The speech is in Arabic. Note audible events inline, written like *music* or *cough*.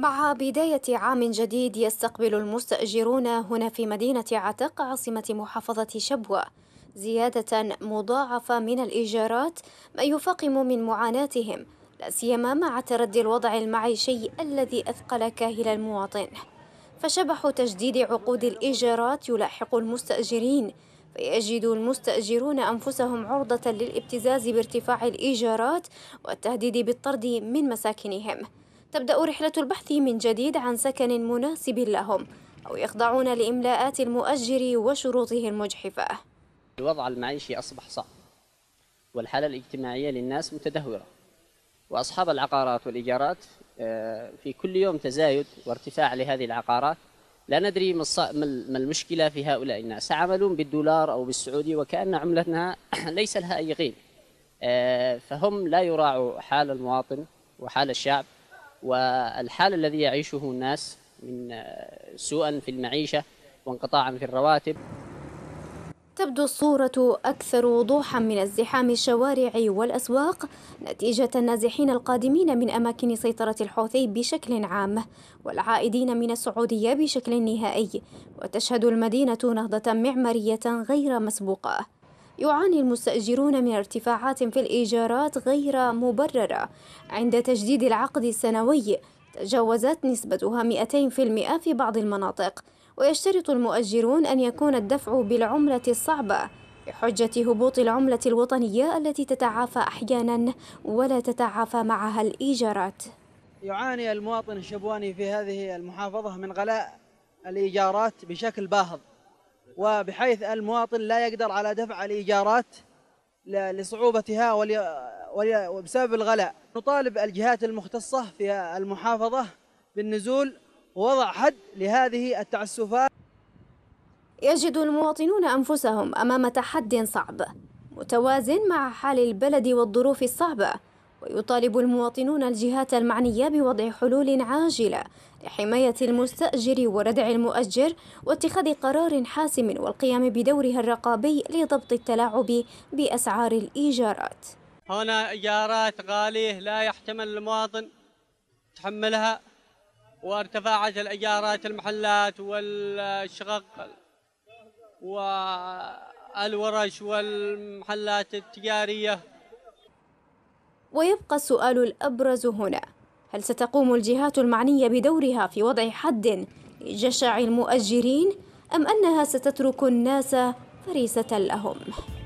مع بداية عام جديد يستقبل المستأجرون هنا في مدينة عتق عاصمة محافظة شبوة زيادة مضاعفة من الإيجارات ما يفاقم من معاناتهم لا سيما مع تردي الوضع المعيشي الذي أثقل كاهل المواطن فشبح تجديد عقود الإيجارات يلاحق المستأجرين فيجد المستأجرون أنفسهم عرضة للابتزاز بارتفاع الإيجارات والتهديد بالطرد من مساكنهم تبدأ رحلة البحث من جديد عن سكن مناسب لهم أو يخضعون لإملاءات المؤجر وشروطه المجحفة الوضع المعيشي أصبح صعب والحالة الاجتماعية للناس متدهورة وأصحاب العقارات والإيجارات آه، في كل يوم تزايد وارتفاع لهذه العقارات لا ندري ما المشكلة في هؤلاء الناس عملون بالدولار أو بالسعودي وكأن عملتنا *coughs* ليس لها أي قيمة آه، فهم لا يراعوا حال المواطن وحال الشعب والحال الذي يعيشه الناس من آه، سوء في المعيشة وانقطاع في الرواتب تبدو الصورة أكثر وضوحا من ازدحام الشوارع والأسواق نتيجة النازحين القادمين من أماكن سيطرة الحوثي بشكل عام والعائدين من السعودية بشكل نهائي وتشهد المدينة نهضة معمارية غير مسبوقة يعاني المستأجرون من ارتفاعات في الإيجارات غير مبررة عند تجديد العقد السنوي تجاوزت نسبتها 200% في بعض المناطق ويشترط المؤجرون أن يكون الدفع بالعملة الصعبة بحجة هبوط العملة الوطنية التي تتعافى أحيانا ولا تتعافى معها الإيجارات يعاني المواطن الشبواني في هذه المحافظة من غلاء الإيجارات بشكل باهظ وبحيث المواطن لا يقدر على دفع الإيجارات لصعوبتها وبسبب الغلاء نطالب الجهات المختصة في المحافظة بالنزول ووضع حد لهذه التعسفات يجد المواطنون أنفسهم أمام تحد صعب متوازن مع حال البلد والظروف الصعبة ويطالب المواطنون الجهات المعنية بوضع حلول عاجلة لحماية المستأجر وردع المؤجر واتخاذ قرار حاسم والقيام بدورها الرقابي لضبط التلاعب بأسعار الإيجارات هنا إيجارات غالية لا يحتمل المواطن تحملها وارتفاعت الإيجارات المحلات والشقق والورش والمحلات التجارية ويبقى السؤال الأبرز هنا هل ستقوم الجهات المعنية بدورها في وضع حد لجشع المؤجرين أم أنها ستترك الناس فريسة لهم؟